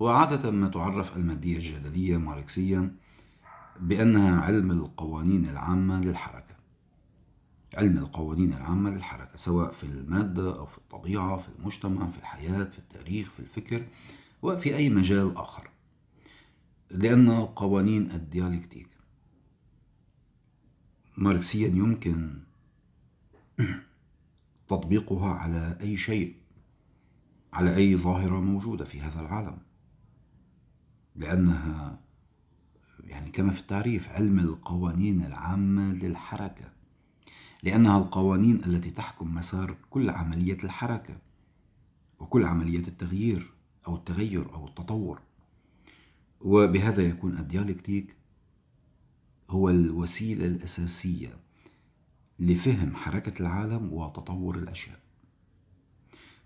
وعادة ما تعرف المادية الجدلية ماركسيا بأنها علم القوانين العامة للحركة علم القوانين العامة للحركة سواء في المادة أو في الطبيعة في المجتمع في الحياة في التاريخ في الفكر وفي أي مجال آخر لأن قوانين الديالكتيك ماركسيا يمكن تطبيقها على أي شيء على أي ظاهرة موجودة في هذا العالم لأنها يعني كما في التعريف علم القوانين العامة للحركة لأنها القوانين التي تحكم مسار كل عملية الحركة وكل عملية التغيير أو التغير أو التطور وبهذا يكون الديالكتيك هو الوسيلة الأساسية لفهم حركة العالم وتطور الأشياء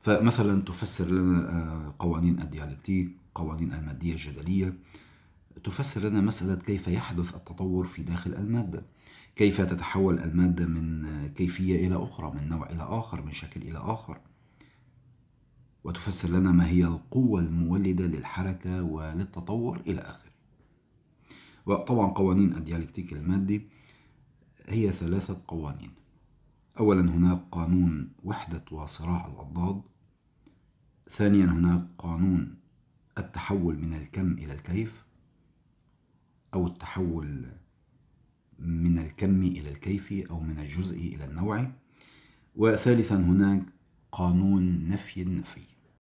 فمثلا تفسر لنا آه، قوانين الديالكتيك القوانين المادية الجدلية تفسر لنا مسألة كيف يحدث التطور في داخل المادة كيف تتحول المادة من كيفية إلى أخرى من نوع إلى آخر من شكل إلى آخر وتفسر لنا ما هي القوة المولدة للحركة وللتطور إلى آخره وطبعا قوانين الديالكتيك المادي هي ثلاثة قوانين أولا هناك قانون وحدة وصراع الأضداد ثانيا هناك قانون التحول من الكم إلى الكيف أو التحول من الكم إلى الكيف أو من الجزء إلى النوع وثالثا هناك قانون نفي النفي